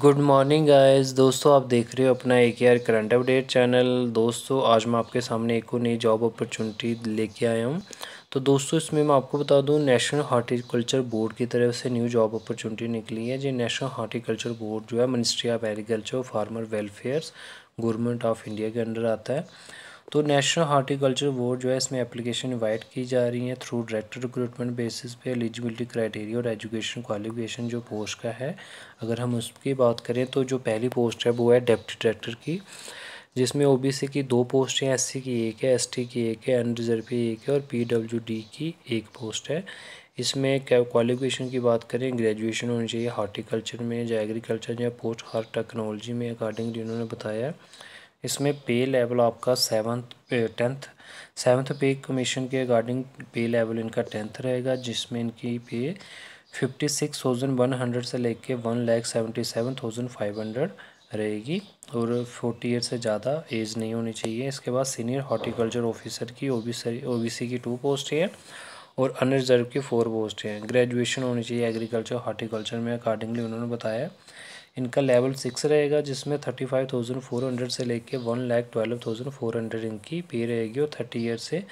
good morning guys दोस्तों आप देख रहे हो अपना ए के आर करंट अपडेट चैनल दोस्तों आज मैं आपके सामने एक और नई जॉब अपॉर्चुनिटी लेके आया हूँ तो दोस्तों इसमें मैं आपको बता दूँ नेशनल हार्टिकल्चर बोर्ड की तरफ से न्यू जॉब अपॉर्चुनिटी निकली है जी नेशनल हार्टिकल्चर बोर्ड जो है ministry of agriculture farmer welfare government of India के अंडर आता है तो नेशनल हॉर्टिकल्चर बोर्ड जो है इसमें एप्लीकेशन इन्वाइट की जा रही है थ्रू डायरेक्ट रिक्रूटमेंट बेसिस पे एलिजिबिलिटी क्राइटेरिया और एजुकेशन क्वालिफिकेशन जो पोस्ट का है अगर हम उसकी बात करें तो जो पहली पोस्ट है वो है डेप्टी डायरेक्टर की जिसमें ओ बी सी की दो पोस्ट हैं एस की एक है एस की एक है अनरिजर्व की एक है और पी डब्ल्यू डी की एक पोस्ट है इसमें क्वालिफिकेशन की बात करें ग्रेजुएशन होनी चाहिए हॉर्टिकल्चर में या एग्रीकल्चर या पोस्ट हार्ट टेक्नोलॉजी में अकॉर्डिंगली उन्होंने बताया है इसमें पे लेवल आपका seventh tenth seventh pay commission के अकॉर्डिंग पे लेवल इनका टेंथ रहेगा जिसमें इनकी pay fifty six thousand one hundred से लेके one lakh seventy seven thousand five hundred रहेगी और फोर्टी ईयर से ज़्यादा एज नहीं होनी चाहिए इसके बाद सीनियर हॉर्टिकल्चर ऑफिसर की ओ बी सी की टू पोस्ट है और अनरिजर्व की फोर पोस्ट हैं ग्रेजुएशन होनी चाहिए एग्रीकल्चर हॉर्टिकल्चर में अकॉर्डिंगली उन्होंने बताया इनका लेवल सिक्स रहेगा जिसमें thirty five thousand four hundred से लेके one lakh twelve thousand four hundred इनकी पे रहेगी और थर्टी ईयर से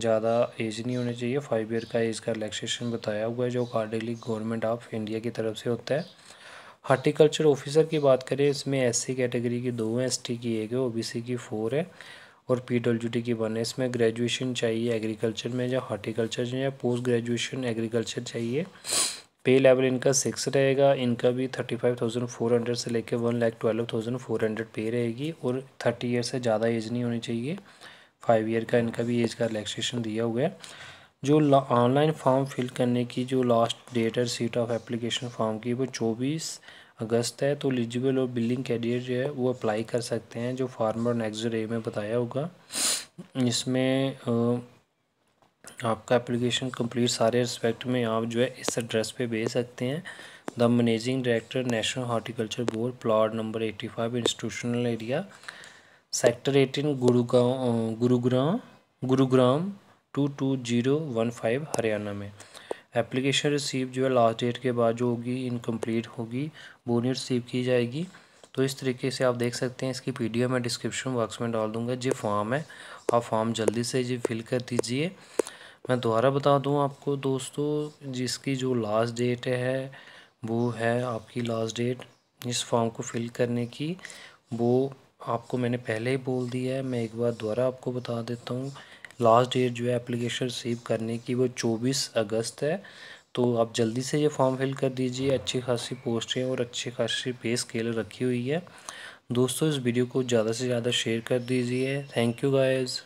ज़्यादा एज नहीं होनी चाहिए फाइव ईयर का एज का रिलेक्सेशन बताया हुआ है जो कार्डेली गवर्नमेंट ऑफ इंडिया की तरफ से होता है हार्टिकल्चर ऑफिसर की बात करें इसमें एस कैटेगरी की दो हैं एस की एक है ओ की फोर है और पी डब्ल्यू डी की वन है इसमें ग्रेजुएशन चाहिए एग्रीकल्चर में या हार्टिकल्चर में या पोस्ट ग्रेजुएशन एग्रीकल्चर चाहिए पे लेवल इनका सिक्स रहेगा इनका भी thirty five thousand four hundred से लेकर one lakh twelve thousand four hundred pay रहेगी और थर्टी ईयर से ज़्यादा एज नहीं होनी चाहिए फाइव ईयर का इनका भी एज का रिलैक्सेशन दिया हुआ है जो ऑनलाइन फॉर्म फिल करने की जो लास्ट डेट है सीट ऑफ एप्लीकेशन फॉर्म की वो चौबीस अगस्त है तो एलिजिबल और बिल्डिंग कैंडिडेट जो है वो अप्लाई कर सकते हैं जो फार्मर नेक्स्ट डे में बताया होगा इसमें आपका एप्लीकेशन कंप्लीट सारे रिस्पेक्ट में आप जो है इस एड्रेस पे भेज सकते हैं the managing director national horticulture board plot number eighty five institutional area sector eighteen Gurgaon Gurugram Gurugram two two zero one five Haryana में एप्लीकेशन रिसीव जो है लास्ट डेट के बाद जो होगी इनकम्प्लीट होगी वो नहीं रिसीव की जाएगी तो इस तरीके से आप देख सकते हैं इसकी पी मैं डिस्क्रिप्शन बॉक्स में डाल दूंगा जो फॉर्म है आप फॉर्म जल्दी से जी फिल कर दीजिए मैं दोबारा बता दूं आपको दोस्तों जिसकी जो लास्ट डेट है वो है आपकी लास्ट डेट इस फॉर्म को फिल करने की वो आपको मैंने पहले ही बोल दिया है मैं एक बार दोबारा आपको बता देता हूँ लास्ट डेट जो है एप्लीकेशन रिसीव करने की वो चौबीस अगस्त है तो आप जल्दी से ये फॉर्म फिल कर दीजिए अच्छी खासी पोस्टें और अच्छी खासी पे स्केल रखी हुई है दोस्तों इस वीडियो को ज़्यादा से ज़्यादा शेयर कर दीजिए थैंक यू गाइज़